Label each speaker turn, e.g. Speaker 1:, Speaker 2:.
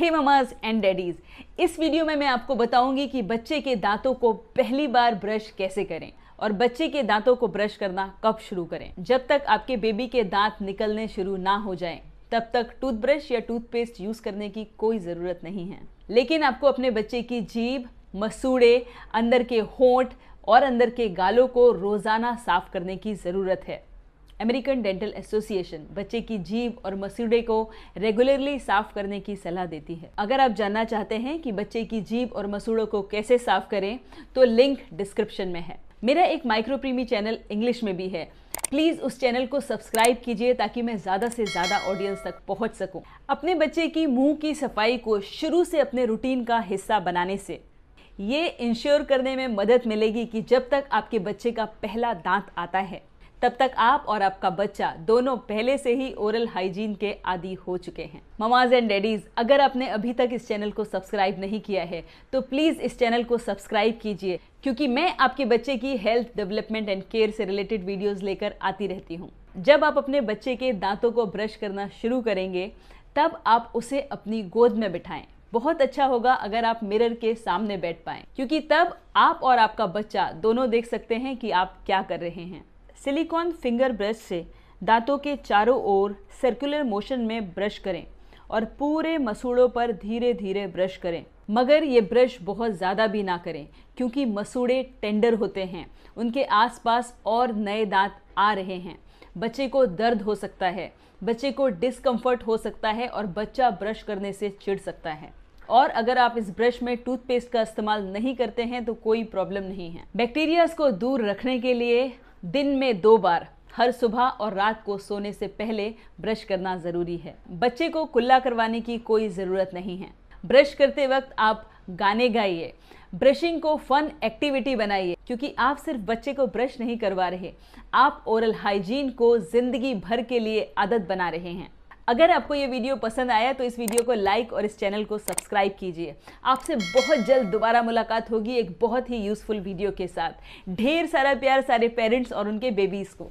Speaker 1: Hey mamas and daddies इस वीडियो में मैं आपको बताऊंगी कि बच्चे के दांतों को पहली बार ब्रश कैसे करें और बच्चे के दांतों को ब्रश करना कब शुरू करें जब तक आपके बेबी के दांत निकलने शुरू ना हो जाएं तब तक टूथब्रश या टूथपेस्ट यूज़ करने की कोई ज़रूरत नहीं है लेकिन आपको अपने बच्चे की जीभ मसूड़े अंदर के होंठ और अंदर के गालों को रोज़ाना साफ करने की ज़रूरत है अमेरिकन डेंटल एसोसिएशन बच्चे की जीव और मसूड़े को रेगुलरली साफ करने की सलाह देती है अगर आप जानना चाहते हैं कि बच्चे की जीभ और मसूड़ों को कैसे साफ करें तो लिंक डिस्क्रिप्शन में है मेरा एक माइक्रोप्रीमी चैनल इंग्लिश में भी है प्लीज़ उस चैनल को सब्सक्राइब कीजिए ताकि मैं ज़्यादा से ज़्यादा ऑडियंस तक पहुंच सकूं। अपने बच्चे की मुंह की सफाई को शुरू से अपने रूटीन का हिस्सा बनाने से ये इंश्योर करने में मदद मिलेगी कि जब तक आपके बच्चे का पहला दांत आता है तब तक आप और आपका बच्चा दोनों पहले से ही ओरल हाइजीन के आदि हो चुके हैं ममाज एंड डैडीज अगर आपने अभी तक इस चैनल को सब्सक्राइब नहीं किया है तो प्लीज़ इस चैनल को सब्सक्राइब कीजिए क्योंकि मैं आपके बच्चे की हेल्थ डेवलपमेंट एंड केयर से रिलेटेड वीडियो लेकर आती रहती हूँ जब आप अपने बच्चे के दांतों को ब्रश करना शुरू करेंगे तब आप उसे अपनी गोद में बिठाएं बहुत अच्छा होगा अगर आप मिरर के सामने बैठ पाएं क्योंकि तब आप और आपका बच्चा दोनों देख सकते हैं कि आप क्या कर रहे हैं सिलिकॉन फिंगर ब्रश से दांतों के चारों ओर सर्कुलर मोशन में ब्रश करें और पूरे मसूड़ों पर धीरे धीरे ब्रश करें मगर ये ब्रश बहुत ज़्यादा भी ना करें क्योंकि मसूड़े टेंडर होते हैं उनके आसपास और नए दांत आ रहे हैं बच्चे को दर्द हो सकता है बच्चे को डिसकम्फर्ट हो सकता है और बच्चा ब्रश करने से चिढ़ सकता है और अगर आप इस ब्रश में टूथपेस्ट का इस्तेमाल नहीं करते हैं तो कोई प्रॉब्लम नहीं है बैक्टीरियाज को दूर रखने के लिए दिन में दो बार हर सुबह और रात को सोने से पहले ब्रश करना ज़रूरी है बच्चे को कुल्ला करवाने की कोई ज़रूरत नहीं है ब्रश करते वक्त आप गाने गाइए ब्रशिंग को फन एक्टिविटी बनाइए क्योंकि आप सिर्फ बच्चे को ब्रश नहीं करवा रहे आप ओरल हाइजीन को ज़िंदगी भर के लिए आदत बना रहे हैं अगर आपको ये वीडियो पसंद आया तो इस वीडियो को लाइक और इस चैनल को सब्सक्राइब कीजिए आपसे बहुत जल्द दोबारा मुलाकात होगी एक बहुत ही यूज़फुल वीडियो के साथ ढेर सारा प्यार सारे पेरेंट्स और उनके बेबीज़ को